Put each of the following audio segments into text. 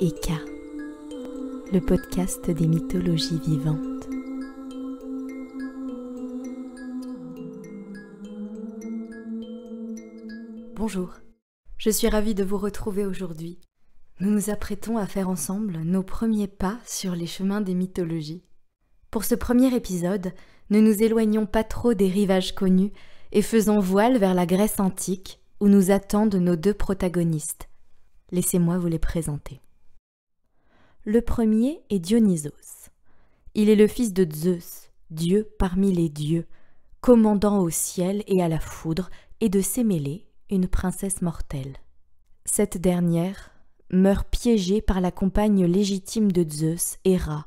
Eka, le podcast des mythologies vivantes. Bonjour, je suis ravie de vous retrouver aujourd'hui. Nous nous apprêtons à faire ensemble nos premiers pas sur les chemins des mythologies. Pour ce premier épisode, ne nous éloignons pas trop des rivages connus et faisons voile vers la Grèce antique où nous attendent nos deux protagonistes. Laissez-moi vous les présenter. Le premier est Dionysos. Il est le fils de Zeus, dieu parmi les dieux, commandant au ciel et à la foudre, et de Sémélé, une princesse mortelle. Cette dernière meurt piégée par la compagne légitime de Zeus, Héra.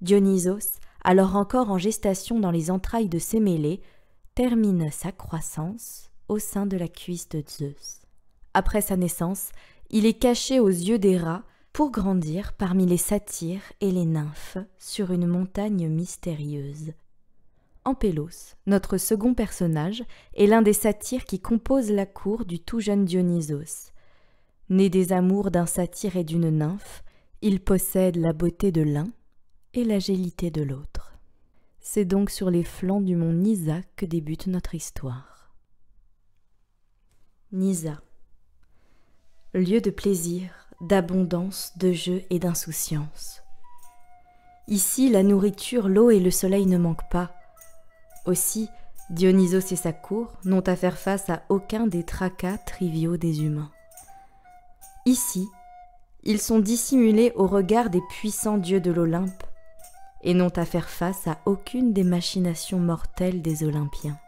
Dionysos, alors encore en gestation dans les entrailles de Sémélé, termine sa croissance au sein de la cuisse de Zeus. Après sa naissance, il est caché aux yeux des rats pour grandir parmi les satyres et les nymphes sur une montagne mystérieuse. Ampélos, notre second personnage, est l'un des satyres qui composent la cour du tout jeune Dionysos. Né des amours d'un satyre et d'une nymphe, il possède la beauté de l'un et l'agilité de l'autre. C'est donc sur les flancs du mont Nisa que débute notre histoire. Nisa, lieu de plaisir, d'abondance, de jeu et d'insouciance. Ici, la nourriture, l'eau et le soleil ne manquent pas. Aussi, Dionysos et sa cour n'ont à faire face à aucun des tracas triviaux des humains. Ici, ils sont dissimulés au regard des puissants dieux de l'Olympe et n'ont à faire face à aucune des machinations mortelles des Olympiens.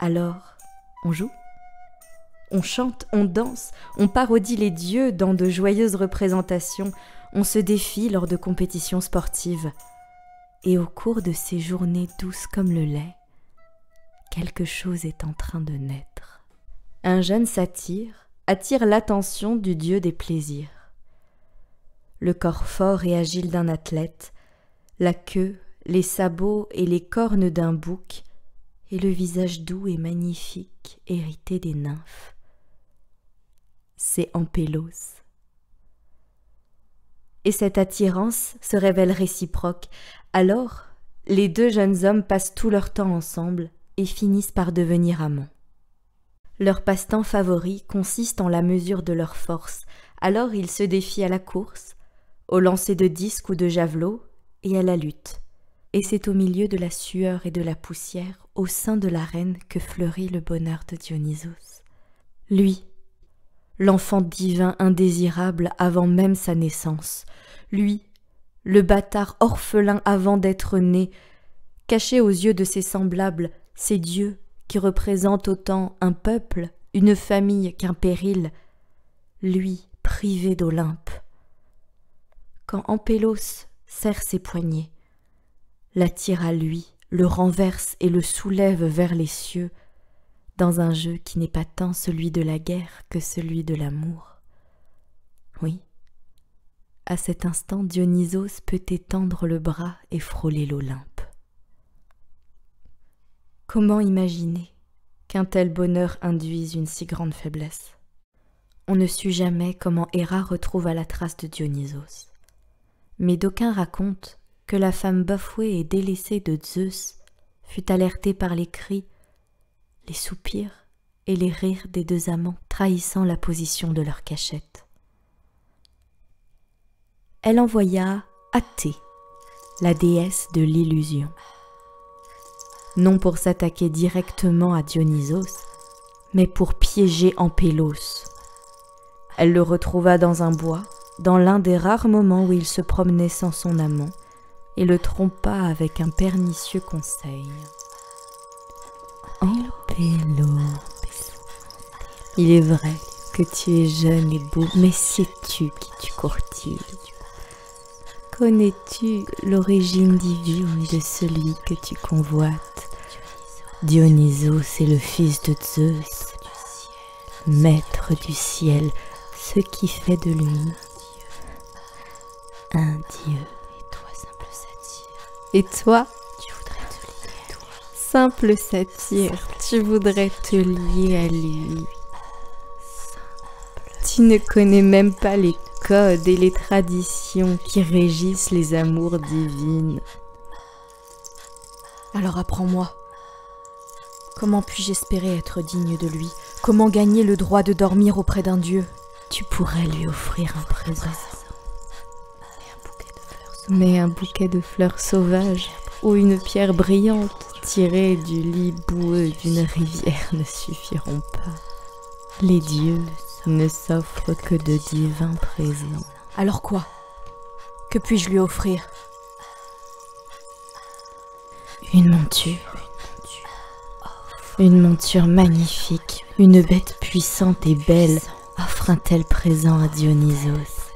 Alors, on joue on chante, on danse, on parodie les dieux dans de joyeuses représentations, on se défie lors de compétitions sportives. Et au cours de ces journées douces comme le lait, quelque chose est en train de naître. Un jeune satyre attire l'attention du dieu des plaisirs. Le corps fort et agile d'un athlète, la queue, les sabots et les cornes d'un bouc, et le visage doux et magnifique hérité des nymphes c'est en Et cette attirance se révèle réciproque. Alors, les deux jeunes hommes passent tout leur temps ensemble et finissent par devenir amants. Leur passe-temps favori consiste en la mesure de leur force, alors ils se défient à la course, au lancer de disques ou de javelots et à la lutte. Et c'est au milieu de la sueur et de la poussière, au sein de l'arène, que fleurit le bonheur de Dionysos. Lui, l'enfant divin indésirable avant même sa naissance, lui, le bâtard orphelin avant d'être né, caché aux yeux de ses semblables, ces dieux qui représentent autant un peuple, une famille qu'un péril, lui privé d'Olympe. Quand Ampélos serre ses poignets, l'attire à lui, le renverse et le soulève vers les cieux, dans un jeu qui n'est pas tant celui de la guerre que celui de l'amour. Oui, à cet instant Dionysos peut étendre le bras et frôler l'Olympe. Comment imaginer qu'un tel bonheur induise une si grande faiblesse On ne sut jamais comment Héra retrouve à la trace de Dionysos. Mais d'aucuns racontent que la femme bafouée et délaissée de Zeus fut alertée par les cris les soupirs et les rires des deux amants trahissant la position de leur cachette. Elle envoya Athée, la déesse de l'illusion, non pour s'attaquer directement à Dionysos, mais pour piéger Ampélos. Elle le retrouva dans un bois, dans l'un des rares moments où il se promenait sans son amant, et le trompa avec un pernicieux conseil. Oh. Il est vrai que tu es jeune et beau, mais sais-tu qui tu courtises Connais-tu l'origine divine de celui que tu convoites Dionysos est le fils de Zeus, maître du ciel, ce qui fait de lui un dieu. Et toi simple satyre, tu voudrais te lier à lui. Tu ne connais même pas les codes et les traditions qui régissent les amours divines. Alors apprends-moi. Comment puis-je espérer être digne de lui Comment gagner le droit de dormir auprès d'un dieu Tu pourrais lui offrir un présent. Mais un bouquet de fleurs sauvages ou une pierre brillante Tirer du lit boueux d'une rivière ne suffiront pas. Les dieux ne s'offrent que de divins présents. Alors quoi Que puis-je lui offrir Une monture. Une monture magnifique, une bête puissante et belle offre un tel présent à Dionysos.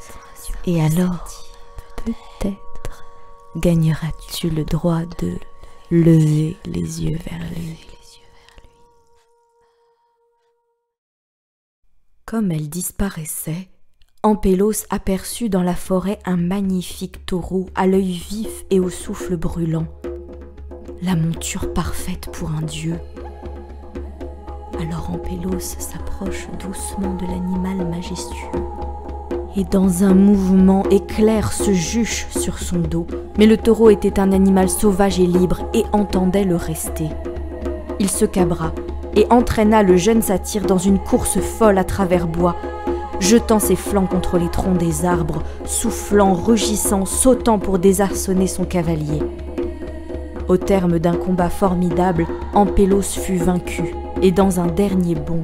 Et alors, peut-être, gagneras-tu le droit de Levez les yeux vers lui. Comme elle disparaissait, Ampélos aperçut dans la forêt un magnifique taureau à l'œil vif et au souffle brûlant, la monture parfaite pour un dieu. Alors Ampélos s'approche doucement de l'animal majestueux et dans un mouvement éclair se juche sur son dos. Mais le taureau était un animal sauvage et libre et entendait le rester. Il se cabra et entraîna le jeune satyre dans une course folle à travers bois, jetant ses flancs contre les troncs des arbres, soufflant, rugissant, sautant pour désarçonner son cavalier. Au terme d'un combat formidable, Ampélos fut vaincu, et dans un dernier bond,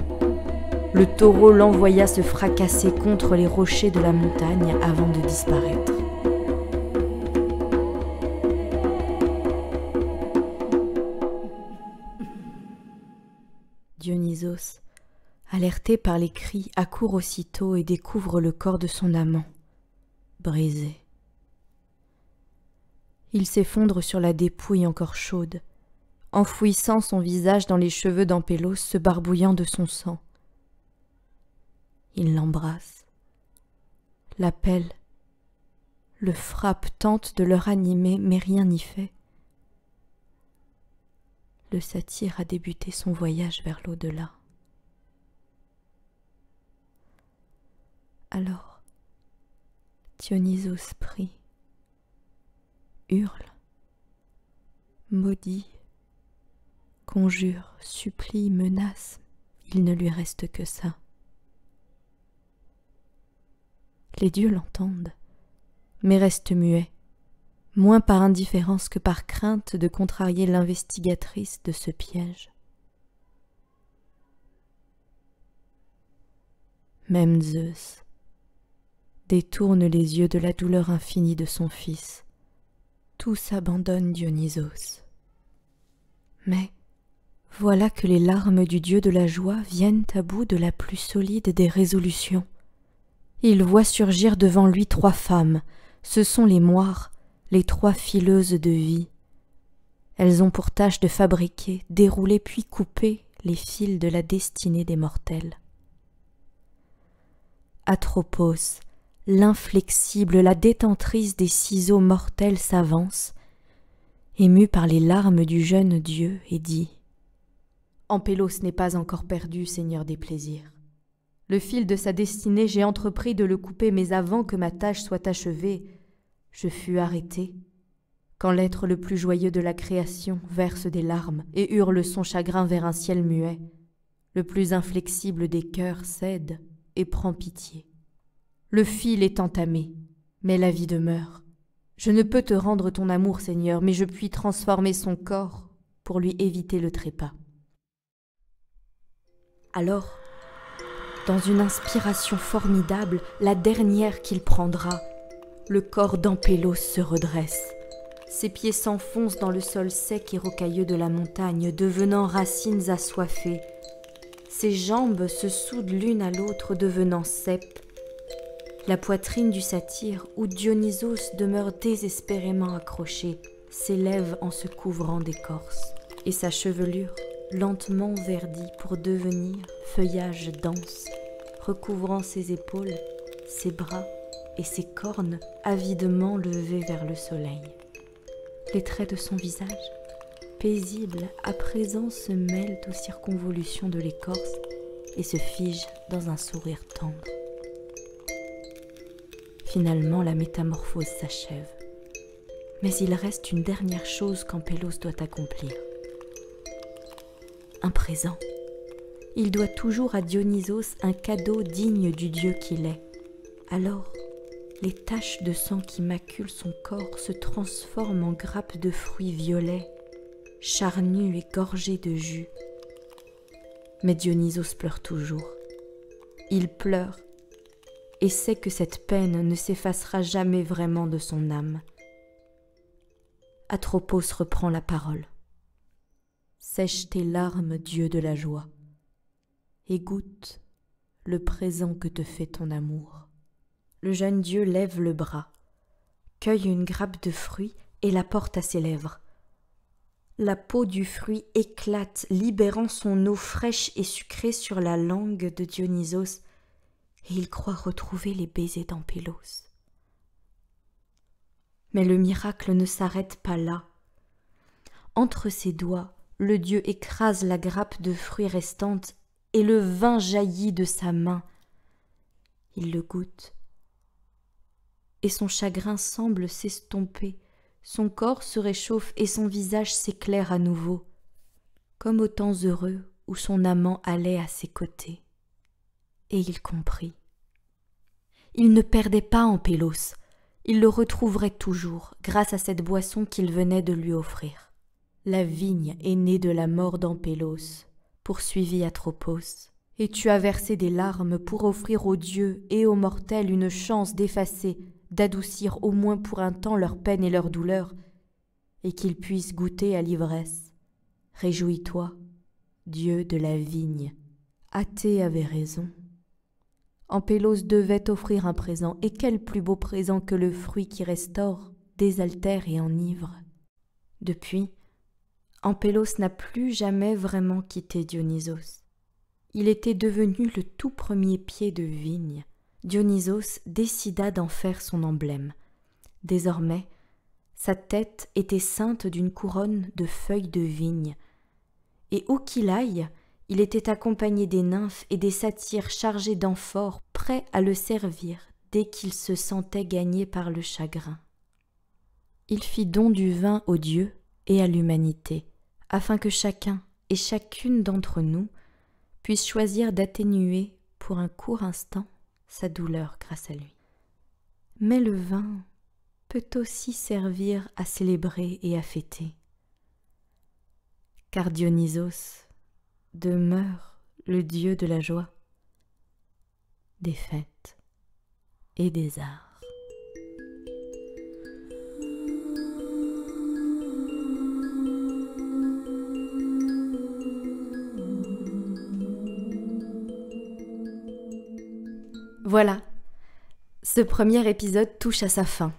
le taureau l'envoya se fracasser contre les rochers de la montagne avant de disparaître. Dionysos, alerté par les cris, accourt aussitôt et découvre le corps de son amant, brisé. Il s'effondre sur la dépouille encore chaude, enfouissant son visage dans les cheveux d'Ampélos, se barbouillant de son sang. Il l'embrasse, l'appelle, le frappe, tente de le ranimer, mais rien n'y fait. Le satyre a débuté son voyage vers l'au-delà. Alors, Dionysos prie, hurle, maudit, conjure, supplie, menace, il ne lui reste que ça. les dieux l'entendent, mais reste muet, moins par indifférence que par crainte de contrarier l'investigatrice de ce piège. Même Zeus détourne les yeux de la douleur infinie de son fils. Tout s'abandonne Dionysos. Mais voilà que les larmes du dieu de la joie viennent à bout de la plus solide des résolutions. Il voit surgir devant lui trois femmes. Ce sont les moires, les trois fileuses de vie. Elles ont pour tâche de fabriquer, dérouler puis couper les fils de la destinée des mortels. Atropos, l'inflexible, la détentrice des ciseaux mortels s'avance, émue par les larmes du jeune Dieu, et dit Ampélos n'est pas encore perdu, Seigneur des plaisirs. Le fil de sa destinée, j'ai entrepris de le couper, mais avant que ma tâche soit achevée, je fus arrêté. Quand l'être le plus joyeux de la création verse des larmes et hurle son chagrin vers un ciel muet, le plus inflexible des cœurs cède et prend pitié. Le fil est entamé, mais la vie demeure. Je ne peux te rendre ton amour, Seigneur, mais je puis transformer son corps pour lui éviter le trépas. Alors, dans une inspiration formidable, la dernière qu'il prendra, le corps d'Ampélos se redresse. Ses pieds s'enfoncent dans le sol sec et rocailleux de la montagne, devenant racines assoiffées. Ses jambes se soudent l'une à l'autre, devenant cèpes. La poitrine du satyre, où Dionysos demeure désespérément accroché, s'élève en se couvrant d'écorce, et sa chevelure, lentement verdi pour devenir feuillage dense, recouvrant ses épaules, ses bras et ses cornes avidement levées vers le soleil. Les traits de son visage, paisible, à présent se mêlent aux circonvolutions de l'écorce et se figent dans un sourire tendre. Finalement, la métamorphose s'achève. Mais il reste une dernière chose qu'Ampelos doit accomplir un présent. Il doit toujours à Dionysos un cadeau digne du dieu qu'il est. Alors, les taches de sang qui maculent son corps se transforment en grappes de fruits violets, charnues et gorgées de jus. Mais Dionysos pleure toujours. Il pleure et sait que cette peine ne s'effacera jamais vraiment de son âme. Atropos reprend la parole. Sèche tes larmes, Dieu de la joie, et goûte le présent que te fait ton amour. Le jeune Dieu lève le bras, cueille une grappe de fruits et la porte à ses lèvres. La peau du fruit éclate, libérant son eau fraîche et sucrée sur la langue de Dionysos, et il croit retrouver les baisers d'Ampélos. Mais le miracle ne s'arrête pas là. Entre ses doigts, le dieu écrase la grappe de fruits restante et le vin jaillit de sa main. Il le goûte. Et son chagrin semble s'estomper, son corps se réchauffe et son visage s'éclaire à nouveau, comme aux temps heureux où son amant allait à ses côtés. Et il comprit. Il ne perdait pas en Pélos, il le retrouverait toujours grâce à cette boisson qu'il venait de lui offrir. La vigne est née de la mort d'Ampélos, poursuivie Atropos, et tu as versé des larmes pour offrir aux dieux et aux mortels une chance d'effacer, d'adoucir au moins pour un temps leur peine et leur douleur, et qu'ils puissent goûter à l'ivresse. Réjouis-toi, Dieu de la vigne. Athée avait raison. Ampélos devait offrir un présent, et quel plus beau présent que le fruit qui restaure, désaltère et enivre. Depuis, Ampélos n'a plus jamais vraiment quitté Dionysos. Il était devenu le tout premier pied de vigne. Dionysos décida d'en faire son emblème. Désormais, sa tête était ceinte d'une couronne de feuilles de vigne. Et où qu'il aille, il était accompagné des nymphes et des satyres chargés d'amphores, prêts à le servir dès qu'il se sentait gagné par le chagrin. Il fit don du vin aux dieux et à l'humanité, afin que chacun et chacune d'entre nous puisse choisir d'atténuer pour un court instant sa douleur grâce à lui. Mais le vin peut aussi servir à célébrer et à fêter. Car Dionysos demeure le dieu de la joie, des fêtes et des arts. Voilà, ce premier épisode touche à sa fin.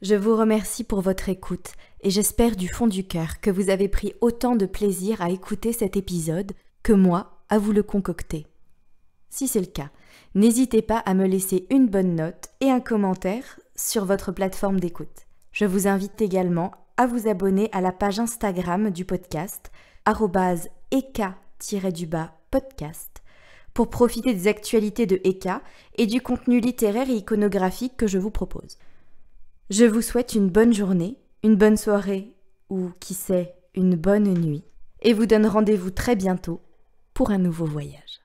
Je vous remercie pour votre écoute et j'espère du fond du cœur que vous avez pris autant de plaisir à écouter cet épisode que moi à vous le concocter. Si c'est le cas, n'hésitez pas à me laisser une bonne note et un commentaire sur votre plateforme d'écoute. Je vous invite également à vous abonner à la page Instagram du podcast, eka e podcast pour profiter des actualités de Eka et du contenu littéraire et iconographique que je vous propose. Je vous souhaite une bonne journée, une bonne soirée ou, qui sait, une bonne nuit et vous donne rendez-vous très bientôt pour un nouveau voyage.